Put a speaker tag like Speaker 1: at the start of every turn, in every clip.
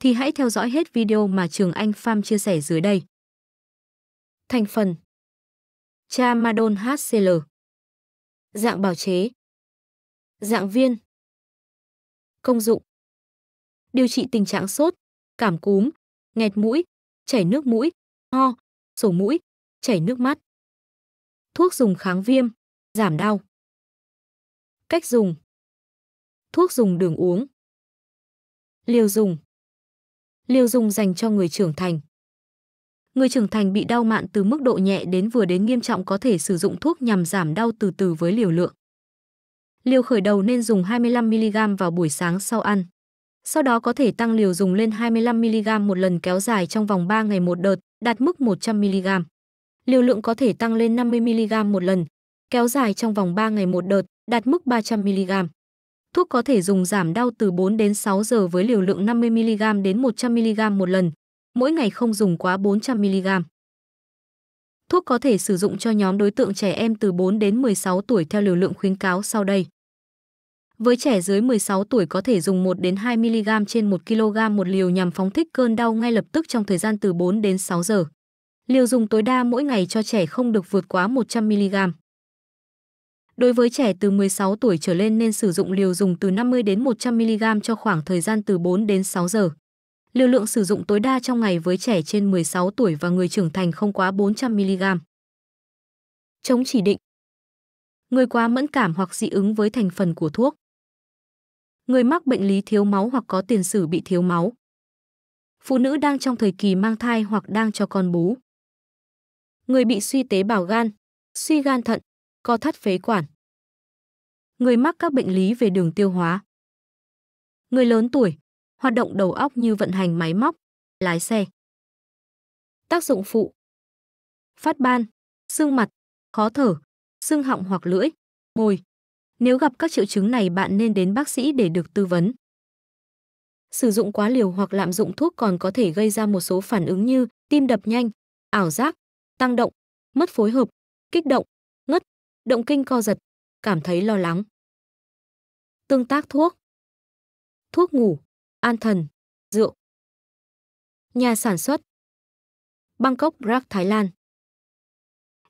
Speaker 1: thì hãy theo dõi hết video mà Trường Anh Pham chia sẻ dưới đây. Thành
Speaker 2: phần Tramadol HCl Dạng bào chế Dạng viên Công dụng Điều trị tình trạng sốt, cảm cúm, nghẹt mũi, chảy nước mũi, ho, sổ mũi, chảy nước mắt. Thuốc dùng kháng viêm, giảm đau. Cách dùng Thuốc dùng đường uống Liều dùng
Speaker 1: Liều dùng dành cho người trưởng thành. Người trưởng thành bị đau mạn từ mức độ nhẹ đến vừa đến nghiêm trọng có thể sử dụng thuốc nhằm giảm đau từ từ với liều lượng. Liều khởi đầu nên dùng 25mg vào buổi sáng sau ăn. Sau đó có thể tăng liều dùng lên 25mg một lần kéo dài trong vòng 3 ngày một đợt, đạt mức 100mg. Liều lượng có thể tăng lên 50mg một lần, kéo dài trong vòng 3 ngày một đợt, đạt mức 300mg. Thuốc có thể dùng giảm đau từ 4 đến 6 giờ với liều lượng 50mg đến 100mg một lần, mỗi ngày không dùng quá 400mg. Thuốc có thể sử dụng cho nhóm đối tượng trẻ em từ 4 đến 16 tuổi theo liều lượng khuyến cáo sau đây. Với trẻ dưới 16 tuổi có thể dùng 1 đến 2 mg trên 1 kg một liều nhằm phóng thích cơn đau ngay lập tức trong thời gian từ 4 đến 6 giờ. Liều dùng tối đa mỗi ngày cho trẻ không được vượt quá 100 mg. Đối với trẻ từ 16 tuổi trở lên nên sử dụng liều dùng từ 50 đến 100 mg cho khoảng thời gian từ 4 đến 6 giờ. Liều lượng sử dụng tối đa trong ngày với trẻ trên 16 tuổi và người trưởng thành không quá 400 mg. Chống chỉ định. Người quá mẫn cảm hoặc dị ứng với
Speaker 2: thành phần của thuốc. Người mắc bệnh lý thiếu máu hoặc có tiền sử bị thiếu máu. Phụ nữ đang trong thời kỳ mang thai hoặc đang cho con bú. Người bị suy tế bào gan, suy gan thận, co thắt phế quản. Người mắc các bệnh lý về đường tiêu hóa. Người lớn tuổi, hoạt động đầu óc như vận hành máy móc, lái xe. Tác dụng phụ. Phát ban, sưng mặt, khó thở, sưng họng hoặc lưỡi, môi. Nếu gặp
Speaker 1: các triệu chứng này bạn nên đến bác sĩ để được tư vấn. Sử dụng quá liều hoặc lạm dụng thuốc còn có thể gây ra một số phản ứng như tim đập nhanh, ảo giác, tăng động,
Speaker 2: mất phối hợp, kích động, động kinh co giật, cảm thấy lo lắng. Tương tác thuốc Thuốc ngủ, an thần, rượu Nhà sản xuất Bangkok Rak Thái Lan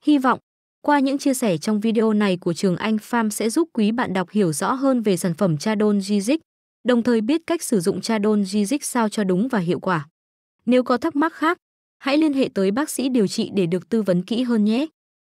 Speaker 1: Hy vọng, qua những chia sẻ trong video này của trường Anh Pham sẽ giúp quý bạn đọc hiểu rõ hơn về sản phẩm Chadon Gizic, đồng thời biết cách sử dụng Chadon Gizic sao cho đúng và hiệu quả. Nếu có thắc mắc khác, hãy liên hệ tới bác sĩ điều trị để được tư vấn kỹ hơn nhé.